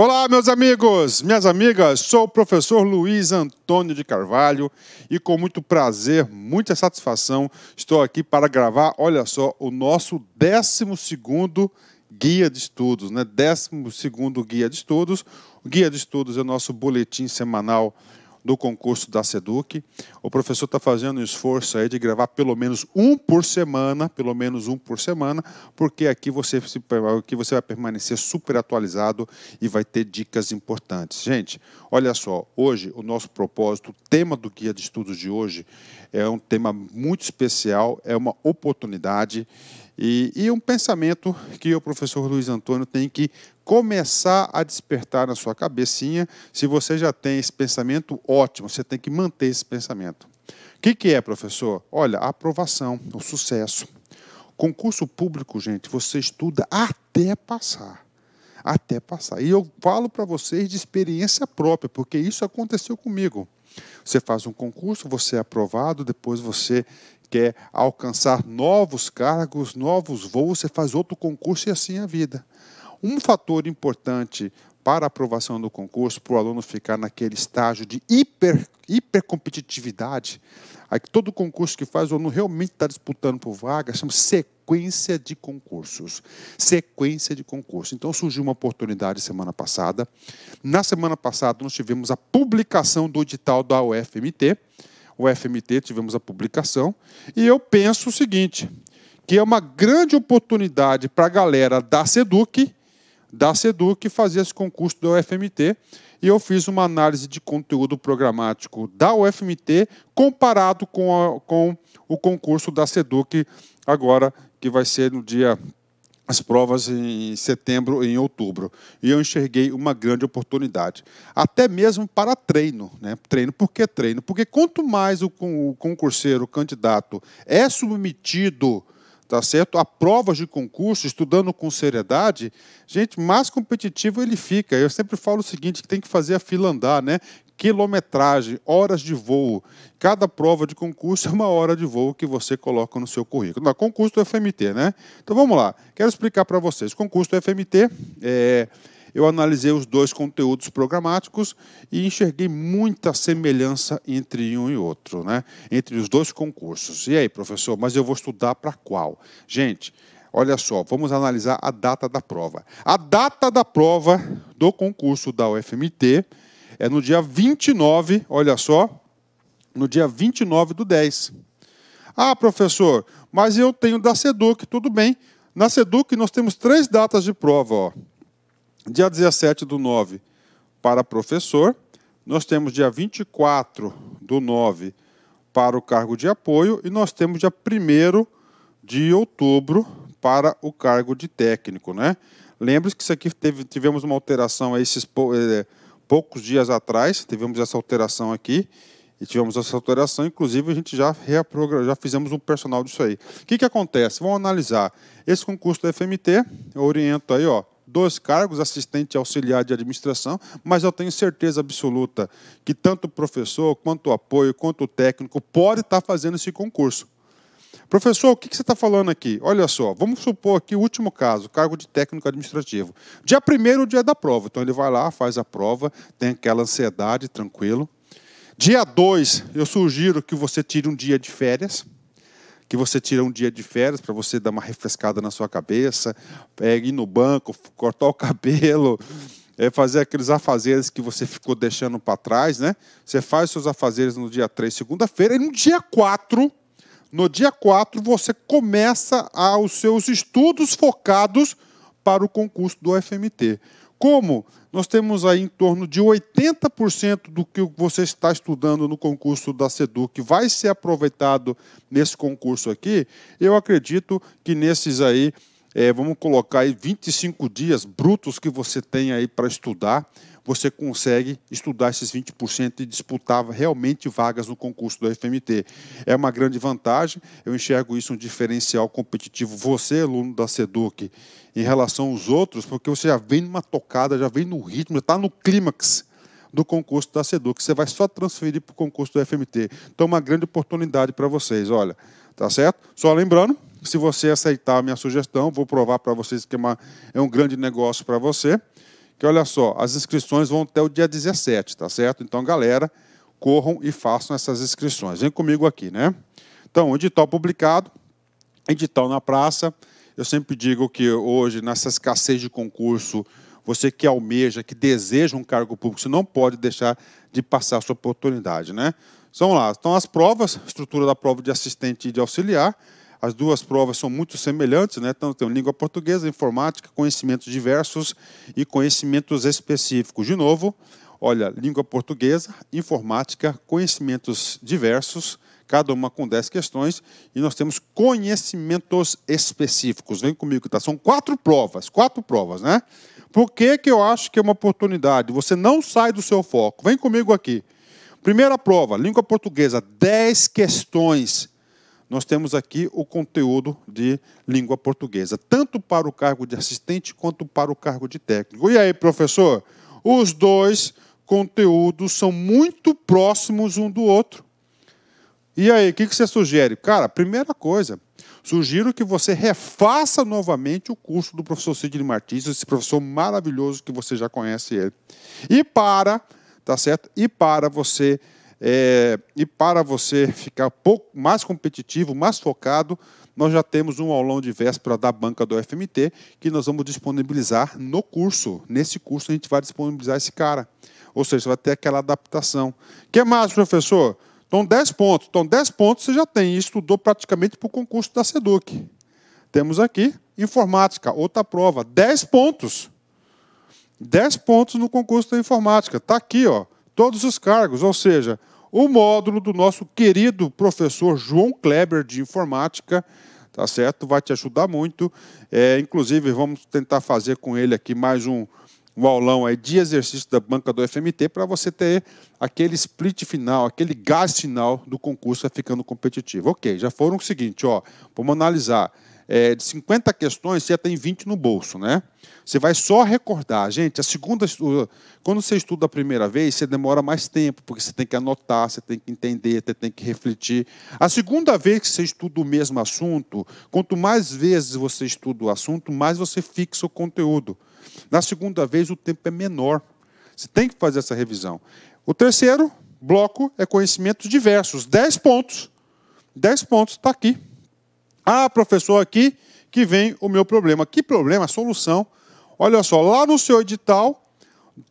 Olá, meus amigos, minhas amigas, sou o professor Luiz Antônio de Carvalho e com muito prazer, muita satisfação, estou aqui para gravar, olha só, o nosso 12 Guia de Estudos, né? 12 Guia de Estudos. O Guia de Estudos é o nosso boletim semanal do concurso da SEDUC. O professor está fazendo um esforço aí de gravar pelo menos um por semana, pelo menos um por semana, porque aqui você, aqui você vai permanecer super atualizado e vai ter dicas importantes. Gente, olha só, hoje o nosso propósito, o tema do guia de estudos de hoje é um tema muito especial, é uma oportunidade e, e um pensamento que o professor Luiz Antônio tem que começar a despertar na sua cabecinha. Se você já tem esse pensamento, ótimo, você tem que manter esse pensamento. O que, que é, professor? Olha, a aprovação, o sucesso. Concurso público, gente, você estuda até passar. Até passar. E eu falo para vocês de experiência própria, porque isso aconteceu comigo. Você faz um concurso, você é aprovado, depois você quer alcançar novos cargos, novos voos, você faz outro concurso e assim é a vida. Um fator importante para a aprovação do concurso, para o aluno ficar naquele estágio de hiper, hipercompetitividade, é que todo concurso que faz, o aluno realmente está disputando por vaga, chama sequência de concursos. Sequência de concursos. Então surgiu uma oportunidade semana passada. Na semana passada, nós tivemos a publicação do edital da UFMT. O FMT tivemos a publicação. E eu penso o seguinte: que é uma grande oportunidade para a galera da SEDUC da Seduc que fazia esse concurso da UFMT e eu fiz uma análise de conteúdo programático da UFMT comparado com, a, com o concurso da SEDUC agora que vai ser no dia as provas em setembro e em outubro. E eu enxerguei uma grande oportunidade, até mesmo para treino. Né? Treino, por que treino? Porque quanto mais o, o concurseiro, o candidato, é submetido tá certo? A provas de concurso, estudando com seriedade, gente, mais competitivo ele fica. Eu sempre falo o seguinte, que tem que fazer a fila andar, né? Quilometragem, horas de voo. Cada prova de concurso é uma hora de voo que você coloca no seu currículo. Não, concurso do FMT, né? Então vamos lá. Quero explicar para vocês. Concurso do FMT é eu analisei os dois conteúdos programáticos e enxerguei muita semelhança entre um e outro, né? entre os dois concursos. E aí, professor, mas eu vou estudar para qual? Gente, olha só, vamos analisar a data da prova. A data da prova do concurso da UFMT é no dia 29, olha só, no dia 29 do 10. Ah, professor, mas eu tenho da SEDUC, tudo bem. Na SEDUC nós temos três datas de prova, ó. Dia 17 do 9 para professor, nós temos dia 24 do 9 para o cargo de apoio e nós temos dia 1 de outubro para o cargo de técnico. Né? Lembre-se que isso aqui teve, tivemos uma alteração esses eh, poucos dias atrás, tivemos essa alteração aqui e tivemos essa alteração, inclusive a gente já, já fizemos um personal disso aí. O que, que acontece? Vamos analisar. Esse concurso da FMT, eu oriento aí, ó, dois cargos, assistente e auxiliar de administração, mas eu tenho certeza absoluta que tanto o professor, quanto o apoio, quanto o técnico pode estar fazendo esse concurso. Professor, o que você está falando aqui? Olha só, vamos supor aqui o último caso, cargo de técnico administrativo. Dia primeiro, o dia da prova. Então ele vai lá, faz a prova, tem aquela ansiedade, tranquilo. Dia 2, eu sugiro que você tire um dia de férias que você tira um dia de férias para você dar uma refrescada na sua cabeça, é, ir no banco, cortar o cabelo, é, fazer aqueles afazeres que você ficou deixando para trás, né? Você faz seus afazeres no dia 3, segunda-feira, e no dia 4, no dia 4 você começa a, os seus estudos focados para o concurso do FMT. Como nós temos aí em torno de 80% do que você está estudando no concurso da SEDUC vai ser aproveitado nesse concurso aqui, eu acredito que nesses aí, é, vamos colocar aí 25 dias brutos que você tem aí para estudar, você consegue estudar esses 20% e disputar realmente vagas no concurso do FMT. É uma grande vantagem, eu enxergo isso um diferencial competitivo, você, aluno da SEDUC, em relação aos outros, porque você já vem numa tocada, já vem no ritmo, já está no clímax do concurso da SEDUC. Você vai só transferir para o concurso do FMT. Então, uma grande oportunidade para vocês, olha. Tá certo? Só lembrando, se você aceitar a minha sugestão, vou provar para vocês que é, uma, é um grande negócio para você. Que olha só, as inscrições vão até o dia 17, tá certo? Então, galera, corram e façam essas inscrições. Vem comigo aqui, né? Então, edital publicado, edital na praça. Eu sempre digo que hoje, nessa escassez de concurso, você que almeja, que deseja um cargo público, você não pode deixar de passar a sua oportunidade, né? Então, vamos lá, Então, as provas, estrutura da prova de assistente e de auxiliar, as duas provas são muito semelhantes, né? Então, tem língua portuguesa, informática, conhecimentos diversos e conhecimentos específicos. De novo, olha, língua portuguesa, informática, conhecimentos diversos, cada uma com 10 questões, e nós temos conhecimentos específicos. Vem comigo, tá? São quatro provas, quatro provas, né? Por que, que eu acho que é uma oportunidade? Você não sai do seu foco. Vem comigo aqui. Primeira prova, língua portuguesa, 10 questões nós temos aqui o conteúdo de língua portuguesa, tanto para o cargo de assistente quanto para o cargo de técnico. E aí, professor? Os dois conteúdos são muito próximos um do outro. E aí, o que, você sugere? Cara, primeira coisa, sugiro que você refaça novamente o curso do professor Sidney Martins, esse professor maravilhoso que você já conhece ele. E para, tá certo? E para você é, e para você ficar pouco mais competitivo, mais focado, nós já temos um aulão de véspera da banca do FMT que nós vamos disponibilizar no curso. Nesse curso a gente vai disponibilizar esse cara. Ou seja, vai ter aquela adaptação. O que mais, professor? Então, 10 pontos. Então, 10 pontos você já tem. Estudou praticamente para o concurso da SEDUC. Temos aqui informática, outra prova. 10 pontos. 10 pontos no concurso da informática. Está aqui, ó. Todos os cargos. Ou seja, o módulo do nosso querido professor João Kleber de informática, tá certo? Vai te ajudar muito. É, inclusive, vamos tentar fazer com ele aqui mais um, um aulão aí de exercício da banca do FMT para você ter aquele split final, aquele gás final do concurso ficando competitivo. Ok, já foram o seguinte, ó, vamos analisar é, de 50 questões, você já tem 20 no bolso, né? Você vai só recordar. Gente, a segunda. Quando você estuda a primeira vez, você demora mais tempo, porque você tem que anotar, você tem que entender, você tem que refletir. A segunda vez que você estuda o mesmo assunto, quanto mais vezes você estuda o assunto, mais você fixa o conteúdo. Na segunda vez, o tempo é menor. Você tem que fazer essa revisão. O terceiro bloco é conhecimentos diversos, 10 pontos. 10 pontos, está aqui. Ah, professor, aqui que vem o meu problema. Que problema? Solução. Olha só, lá no seu edital,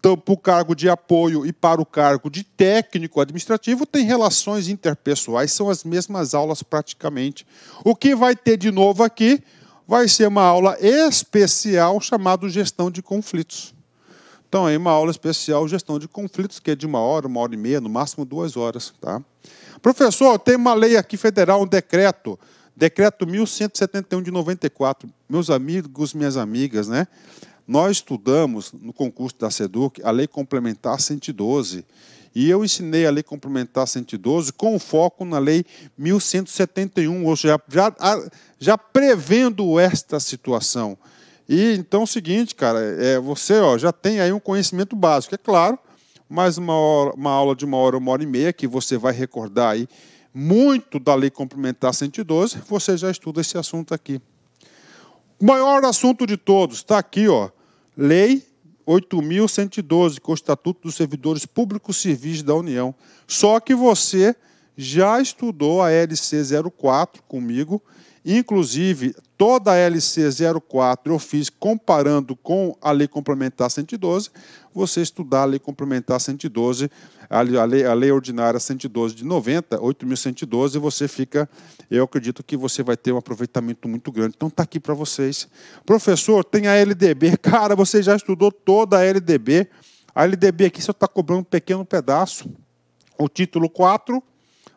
para o cargo de apoio e para o cargo de técnico administrativo, tem relações interpessoais, são as mesmas aulas praticamente. O que vai ter de novo aqui vai ser uma aula especial chamada Gestão de Conflitos. Então, aí uma aula especial Gestão de Conflitos, que é de uma hora, uma hora e meia, no máximo duas horas. Tá? Professor, tem uma lei aqui federal, um decreto Decreto 1171 de 94. Meus amigos, minhas amigas, né? Nós estudamos no concurso da SEDUC a Lei Complementar 112. E eu ensinei a Lei Complementar 112 com foco na Lei 1171, ou seja, já, já prevendo esta situação. E então é o seguinte, cara, é, você ó, já tem aí um conhecimento básico, é claro, mais uma, hora, uma aula de uma hora, uma hora e meia, que você vai recordar aí muito da Lei Complementar 112, você já estuda esse assunto aqui. O maior assunto de todos está aqui, ó, Lei 8.112, com o Estatuto dos Servidores Públicos Civis da União. Só que você já estudou a LC 04 comigo Inclusive, toda a LC 04 eu fiz comparando com a Lei Complementar 112. Você estudar a Lei Complementar 112, a Lei, a lei Ordinária 112 de 90, 8.112, você fica, eu acredito que você vai ter um aproveitamento muito grande. Então está aqui para vocês. Professor, tem a LDB. Cara, você já estudou toda a LDB. A LDB aqui só está cobrando um pequeno pedaço. O título 4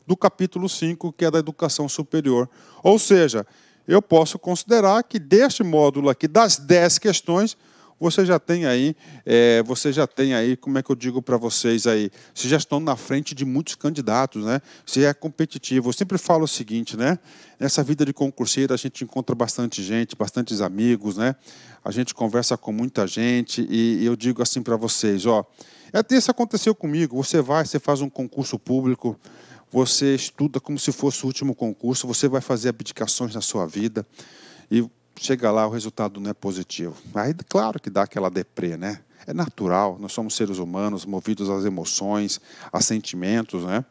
do capítulo 5, que é da educação superior. Ou seja, eu posso considerar que deste módulo aqui, das 10 questões, você já tem aí, é, você já tem aí, como é que eu digo para vocês aí, vocês já estão na frente de muitos candidatos, né? Se é competitivo. Eu sempre falo o seguinte, né? Nessa vida de concurseiro a gente encontra bastante gente, bastantes amigos, né? A gente conversa com muita gente e, e eu digo assim para vocês, ó, até isso aconteceu comigo. Você vai, você faz um concurso público, você estuda como se fosse o último concurso, você vai fazer abdicações na sua vida e chega lá, o resultado não é positivo. Aí, claro que dá aquela deprê, né? É natural, nós somos seres humanos, movidos às emoções, a sentimentos, né?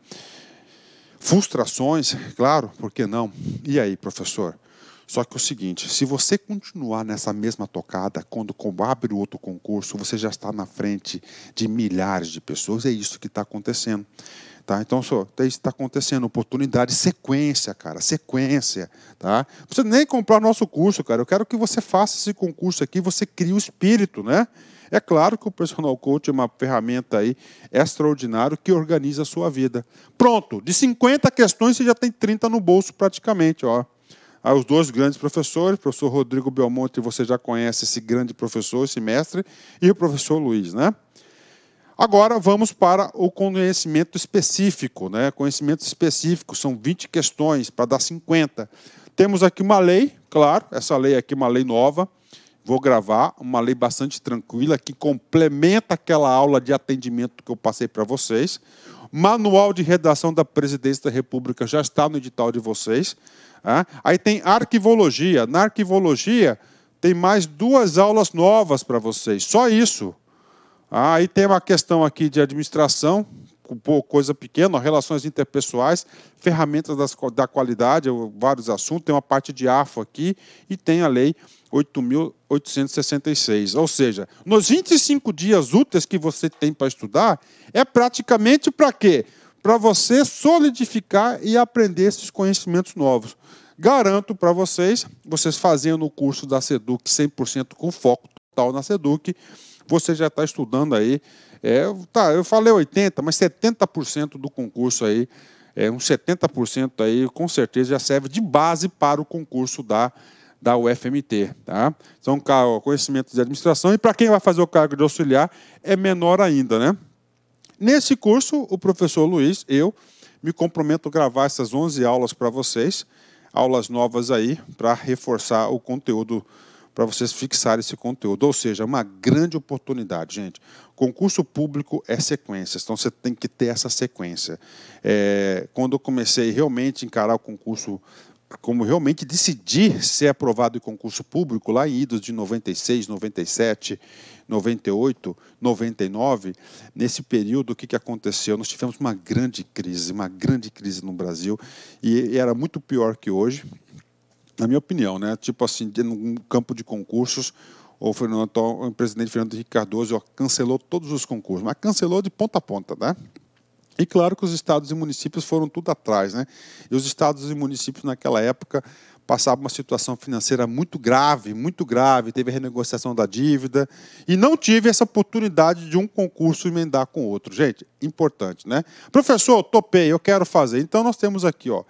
Frustrações, claro, por que não? E aí, professor? Só que é o seguinte, se você continuar nessa mesma tocada, quando abre o outro concurso, você já está na frente de milhares de pessoas. É isso que está acontecendo. Tá? Então, só, isso está acontecendo. Oportunidade, sequência, cara. Sequência. Tá? Não precisa nem comprar nosso curso, cara. Eu quero que você faça esse concurso aqui, você cria o espírito, né? É claro que o personal coach é uma ferramenta aí extraordinária que organiza a sua vida. Pronto, de 50 questões você já tem 30 no bolso praticamente, ó. Aí os dois grandes professores, o professor Rodrigo Belmonte, você já conhece esse grande professor, esse mestre, e o professor Luiz, né? Agora vamos para o conhecimento específico. Né? Conhecimento específico são 20 questões para dar 50. Temos aqui uma lei, claro, essa lei aqui é uma lei nova. Vou gravar uma lei bastante tranquila que complementa aquela aula de atendimento que eu passei para vocês. Manual de redação da Presidência da República já está no edital de vocês. Tá? aí tem arquivologia. Na arquivologia tem mais duas aulas novas para vocês. Só isso. Aí ah, tem uma questão aqui de administração, coisa pequena, relações interpessoais, ferramentas das, da qualidade, vários assuntos, tem uma parte de AFO aqui e tem a lei 8.866. Ou seja, nos 25 dias úteis que você tem para estudar, é praticamente para quê? Para você solidificar e aprender esses conhecimentos novos. Garanto para vocês, vocês fazendo o curso da SEDUC 100% com foco total na SEDUC, você já está estudando aí. É, tá, eu falei 80%, mas 70% do concurso aí, é, uns 70% aí, com certeza, já serve de base para o concurso da, da UFMT. Tá? São então, conhecimentos de administração, e para quem vai fazer o cargo de auxiliar, é menor ainda, né? Nesse curso, o professor Luiz, eu, me comprometo a gravar essas 11 aulas para vocês, aulas novas aí, para reforçar o conteúdo para vocês fixarem esse conteúdo. Ou seja, é uma grande oportunidade, gente. Concurso público é sequência, então você tem que ter essa sequência. É, quando eu comecei realmente a encarar o concurso, como realmente decidir ser aprovado em concurso público, lá em idos de 96, 97, 98, 99, nesse período, o que, que aconteceu? Nós tivemos uma grande crise, uma grande crise no Brasil, e era muito pior que hoje na minha opinião, né? Tipo assim, num campo de concursos, o, Fernando, o presidente Fernando Henrique Cardoso ó, cancelou todos os concursos, mas cancelou de ponta a ponta, né? E claro que os estados e municípios foram tudo atrás, né? E os estados e municípios naquela época passavam uma situação financeira muito grave, muito grave, teve a renegociação da dívida e não tive essa oportunidade de um concurso emendar com outro. Gente, importante, né? Professor, topei, eu quero fazer. Então nós temos aqui, ó,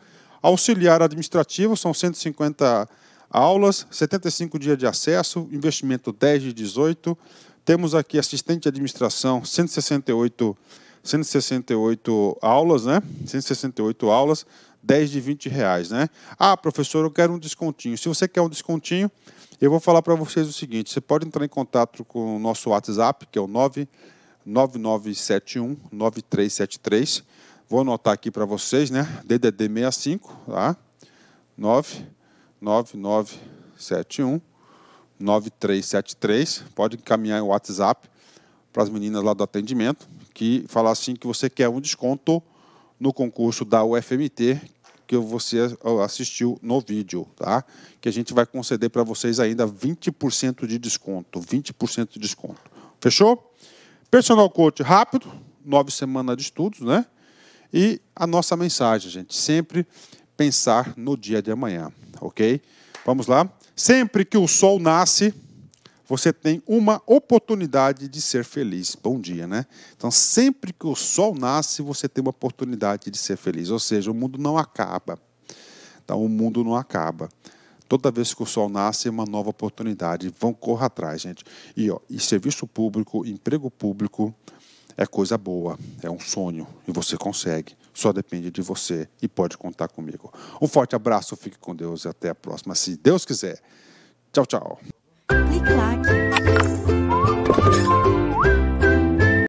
Auxiliar administrativo, são 150 aulas, 75 dias de acesso, investimento 10 de 18. Temos aqui assistente de administração, 168, 168 aulas, né? 168 aulas, 10 de 20 reais, né? Ah, professor, eu quero um descontinho. Se você quer um descontinho, eu vou falar para vocês o seguinte: você pode entrar em contato com o nosso WhatsApp, que é o 9971 9373. Vou anotar aqui para vocês, né? DDD 65, tá? 99971 Pode encaminhar o WhatsApp para as meninas lá do atendimento que falar assim que você quer um desconto no concurso da UFMT que você assistiu no vídeo, tá? Que a gente vai conceder para vocês ainda 20% de desconto, 20% de desconto. Fechou? Personal coach rápido, nove semanas de estudos, né? E a nossa mensagem, gente, sempre pensar no dia de amanhã, ok? Vamos lá? Sempre que o sol nasce, você tem uma oportunidade de ser feliz. Bom dia, né? Então, sempre que o sol nasce, você tem uma oportunidade de ser feliz. Ou seja, o mundo não acaba. Então, o mundo não acaba. Toda vez que o sol nasce, é uma nova oportunidade. Vão correr atrás, gente. E, ó, e serviço público, emprego público, é coisa boa, é um sonho e você consegue. Só depende de você e pode contar comigo. Um forte abraço, fique com Deus e até a próxima, se Deus quiser. Tchau, tchau. Clique,